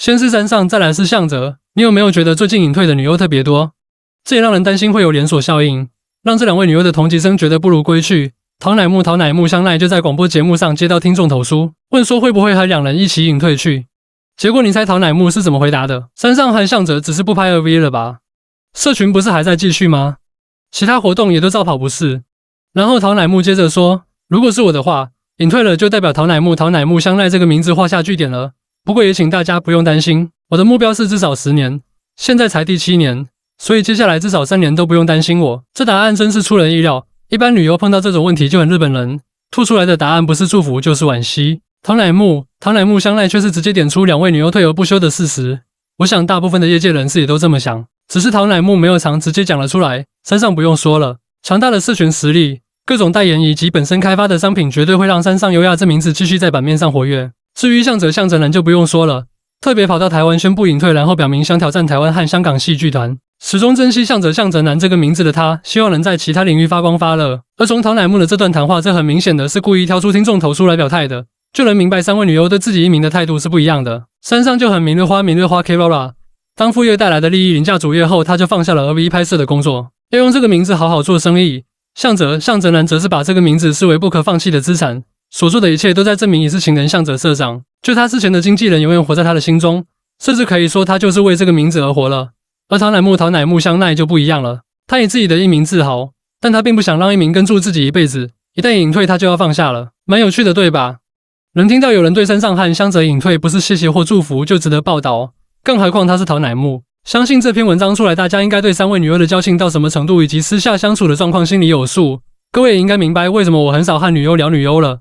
先是山上，再来是向泽。你有没有觉得最近隐退的女优特别多？这也让人担心会有连锁效应，让这两位女优的同级生觉得不如归去。陶乃木、陶乃木香奈就在广播节目上接到听众投诉，问说会不会和两人一起隐退去？结果你猜陶乃木是怎么回答的？山上和向泽只是不拍 AV 了吧？社群不是还在继续吗？其他活动也都照跑不是？然后陶乃木接着说：“如果是我的话，隐退了就代表陶乃木、桃乃木香奈这个名字画下句点了。”不过也请大家不用担心，我的目标是至少十年，现在才第七年，所以接下来至少三年都不用担心我。这答案真是出人意料。一般旅游碰到这种问题就很日本人，吐出来的答案不是祝福就是惋惜。唐乃木、唐乃木香奈却是直接点出两位女优退而不休的事实。我想大部分的业界人士也都这么想，只是唐乃木没有常直接讲了出来。山上不用说了，强大的社群实力、各种代言以及本身开发的商品，绝对会让山上优雅这名字继续在版面上活跃。至于向泽向泽南就不用说了，特别跑到台湾宣布隐退，然后表明想挑战台湾和香港戏剧团。始终珍惜向泽向泽南这个名字的他，希望能在其他领域发光发热。而从陶乃木的这段谈话，这很明显的是故意挑出听众投诉来表态的，就能明白三位女优对自己艺名的态度是不一样的。山上就很明日花明日花 k a r a 当副业带来的利益凌驾主业后，他就放下了 o v 拍摄的工作，要用这个名字好好做生意。向泽向泽南则是把这个名字视为不可放弃的资产。所做的一切都在证明，你是情人向泽社长。就他之前的经纪人，永远活在他的心中，甚至可以说，他就是为这个名字而活了。而桃乃木桃乃木香奈就不一样了，他以自己的一名自豪，但他并不想让一名跟住自己一辈子。一旦隐退，他就要放下了。蛮有趣的，对吧？能听到有人对山上汉香泽隐退不是谢谢或祝福，就值得报道。更何况他是桃乃木，相信这篇文章出来，大家应该对三位女优的交情到什么程度，以及私下相处的状况心里有数。各位也应该明白，为什么我很少和女优聊女优了。